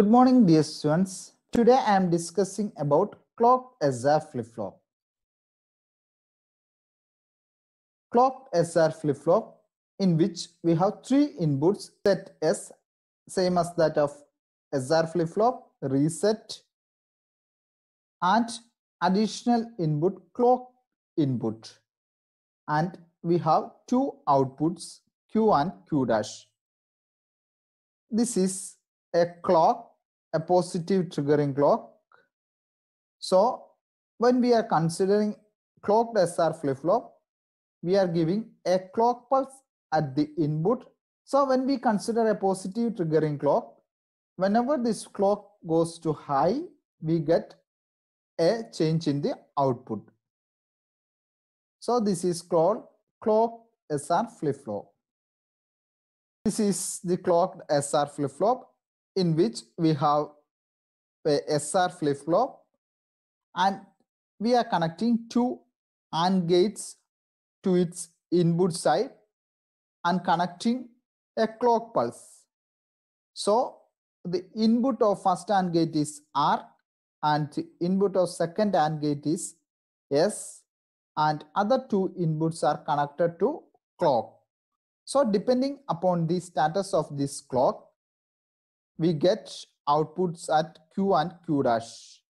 Good morning, dear students. Today I am discussing about clock SR flip-flop. Clock SR flip-flop in which we have three inputs set S, same as that of SR flip-flop, reset, and additional input clock input. And we have two outputs Q and Q dash. This is a clock a positive triggering clock. So when we are considering clocked SR flip-flop, we are giving a clock pulse at the input. So when we consider a positive triggering clock, whenever this clock goes to high, we get a change in the output. So this is called clock SR flip-flop. This is the clocked SR flip-flop in which we have a SR flip-flop and we are connecting two AND gates to its input side and connecting a clock pulse. So the input of first AND gate is R and the input of second AND gate is S and other two inputs are connected to clock. So depending upon the status of this clock, we get outputs at Q and Q dash.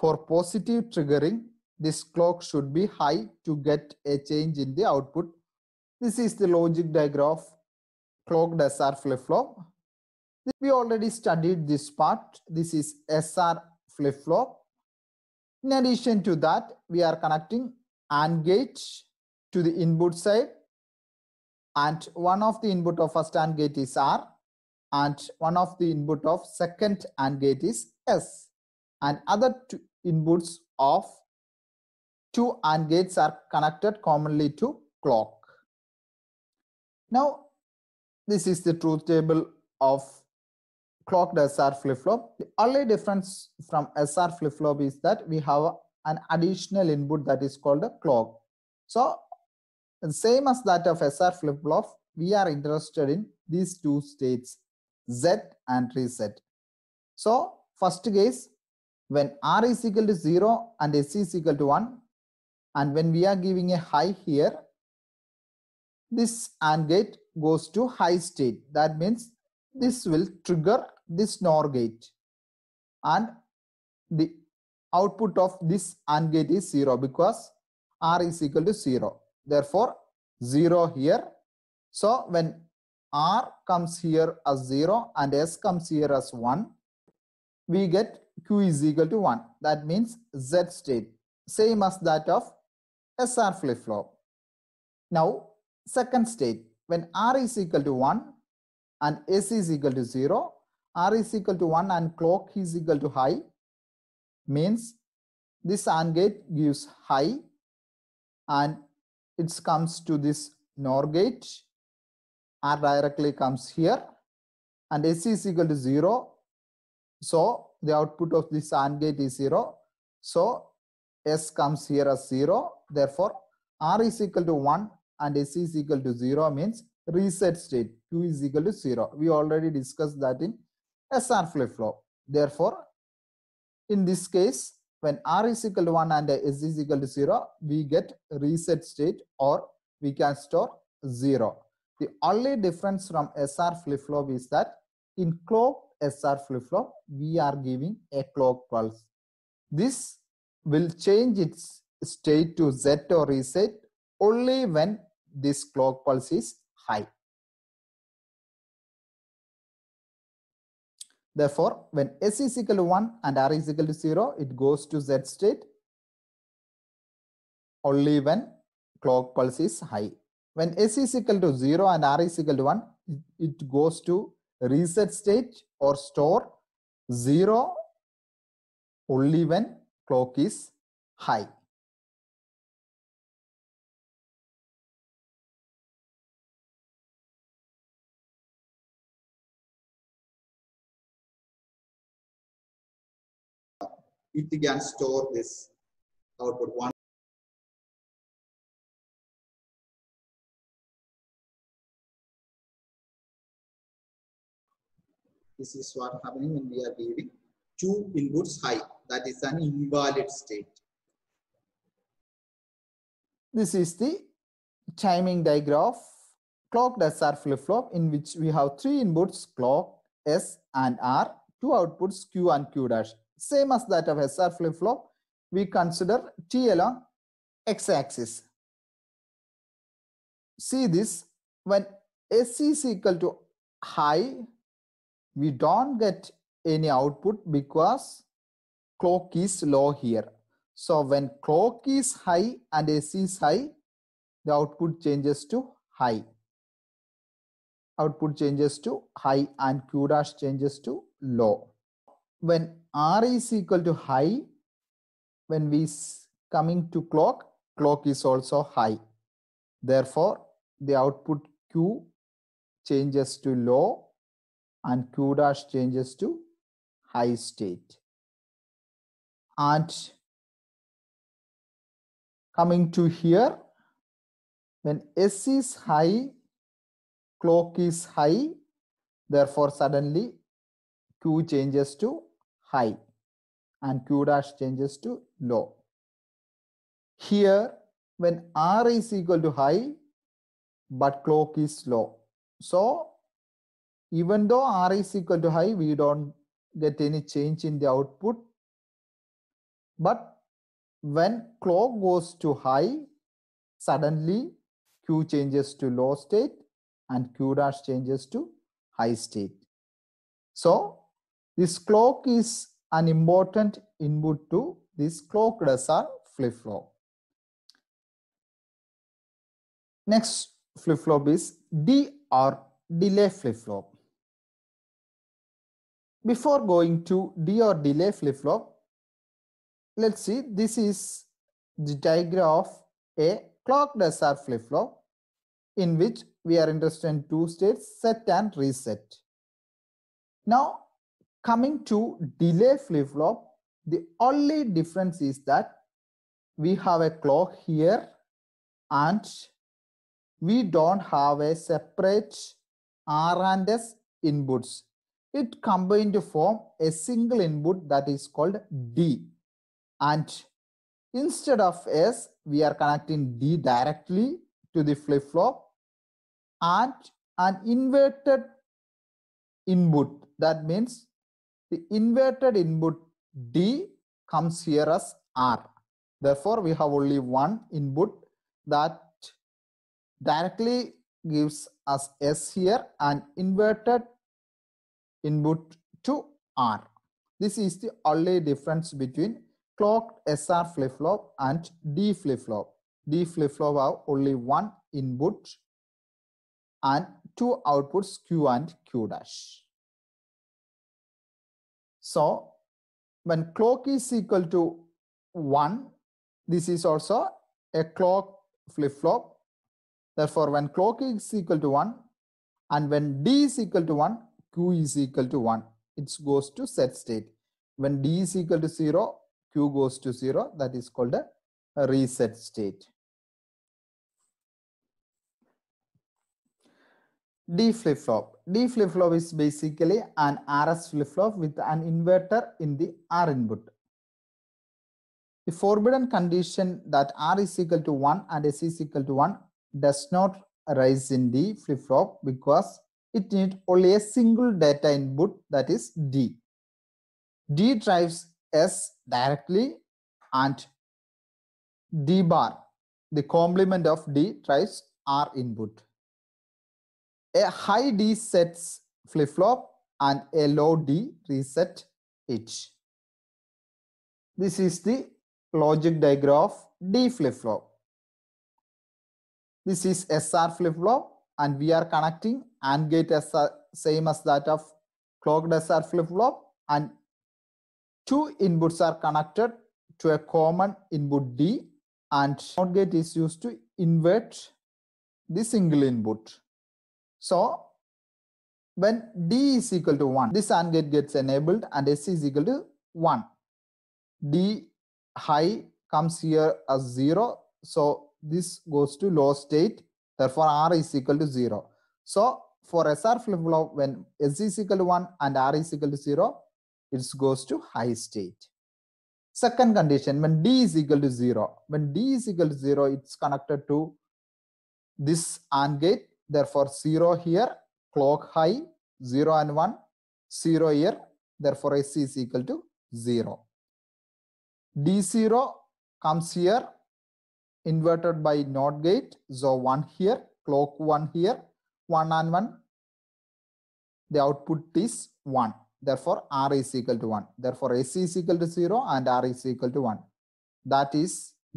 For positive triggering, this clock should be high to get a change in the output. This is the logic diagram of clocked SR flip-flop. We already studied this part. This is SR flip-flop. In addition to that, we are connecting AND gate to the input side. And one of the input of first AND gate is R and one of the input of second AND gate is S and other two inputs of two AND gates are connected commonly to clock. Now this is the truth table of clocked SR flip-flop. The only difference from SR flip-flop is that we have an additional input that is called a clock. So same as that of SR flip-flop, we are interested in these two states z and reset. So first case, when r is equal to 0 and s is equal to 1, and when we are giving a high here, this AND gate goes to high state. That means this will trigger this NOR gate. And the output of this AND gate is 0 because R is equal to 0. Therefore, 0 here. So when R comes here as 0 and S comes here as 1, we get Q is equal to 1. That means Z state, same as that of SR flip-flop. Now, second state, when R is equal to 1 and S is equal to 0, R is equal to 1 and clock is equal to high, means this AND gate gives high and it comes to this NOR gate r directly comes here and s is equal to 0 so the output of this AND gate is 0 so s comes here as 0 therefore r is equal to 1 and s is equal to 0 means reset state 2 is equal to 0 we already discussed that in sr flip-flop therefore in this case when r is equal to 1 and s is equal to 0 we get reset state or we can store 0 the only difference from SR flip-flop is that in clock SR flip-flop, we are giving a clock pulse. This will change its state to Z or reset only when this clock pulse is high. Therefore, when S is equal to 1 and R is equal to 0, it goes to Z state only when clock pulse is high. When S is equal to 0 and R is equal to 1, it goes to reset state or store 0 only when clock is high. It can store this output one. This is what happening when we are giving two inputs high. That is an invalid state. This is the timing diagram clock SR flip-flop in which we have three inputs clock, S and R, two outputs Q and Q dash. Same as that of SR flip-flop, we consider T along x-axis. See this, when S is equal to high, we don't get any output because clock is low here. So when clock is high and AC is high, the output changes to high. Output changes to high and Q dash changes to low. When R is equal to high, when we coming to clock, clock is also high. Therefore, the output Q changes to low and Q dash changes to high state. And coming to here, when S is high, clock is high, therefore suddenly Q changes to high and Q dash changes to low. Here, when R is equal to high, but clock is low. So even though R is equal to high, we don't get any change in the output. But when clock goes to high, suddenly Q changes to low state and Q dash changes to high state. So this clock is an important input to this clock result flip-flop. Next flip-flop is DR, delay flip-flop. Before going to D or delay flip-flop, let's see, this is the diagram of a clock SR flip-flop in which we are interested in two states, set and reset. Now, coming to delay flip-flop, the only difference is that we have a clock here and we don't have a separate R and S inputs it combined to form a single input that is called D. And instead of S, we are connecting D directly to the flip-flop and an inverted input. That means the inverted input D comes here as R. Therefore, we have only one input that directly gives us S here and inverted input to R. This is the only difference between clocked SR flip-flop and D flip-flop. D flip-flop have only one input and two outputs Q and Q dash. So when clock is equal to 1, this is also a clock flip-flop. Therefore, when clock is equal to 1 and when D is equal to 1, q is equal to 1 it goes to set state when d is equal to 0 q goes to 0 that is called a reset state d flip-flop d flip-flop is basically an rs flip-flop with an inverter in the r input the forbidden condition that r is equal to 1 and s is equal to 1 does not arise in the flip-flop because it needs only a single data input that is D. D drives S directly and D bar, the complement of D drives R input. A high D sets flip-flop and a low D reset it. This is the logic diagram of D flip-flop. This is SR flip-flop and we are connecting AND gate is same as that of clocked SR flip-flop and two inputs are connected to a common input D and NOT gate is used to invert the single input. So when D is equal to 1, this AND gate gets enabled and S is equal to 1. D high comes here as 0. So this goes to low state. Therefore, R is equal to 0. So for SR flip-flop, when S is equal to 1 and R is equal to 0, it goes to high state. Second condition, when D is equal to 0, when D is equal to 0, it's connected to this AND gate. Therefore, 0 here, clock high, 0 and 1, 0 here. Therefore, S is equal to 0. D0 comes here, inverted by NOT gate. So 1 here, clock 1 here, 1 and 1 the output is 1 therefore r is equal to 1 therefore s is equal to 0 and r is equal to 1 that is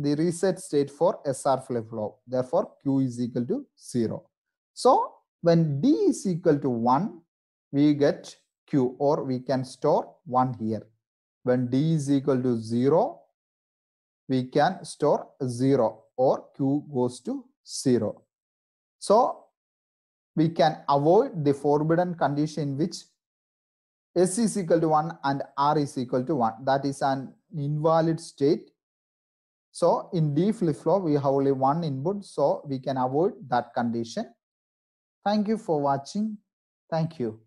the reset state for sr flip flop therefore q is equal to 0 so when d is equal to 1 we get q or we can store 1 here when d is equal to 0 we can store 0 or q goes to 0 so we can avoid the forbidden condition which S is equal to 1 and R is equal to 1. That is an invalid state. So in D flip-flop, we have only one input, so we can avoid that condition. Thank you for watching. Thank you.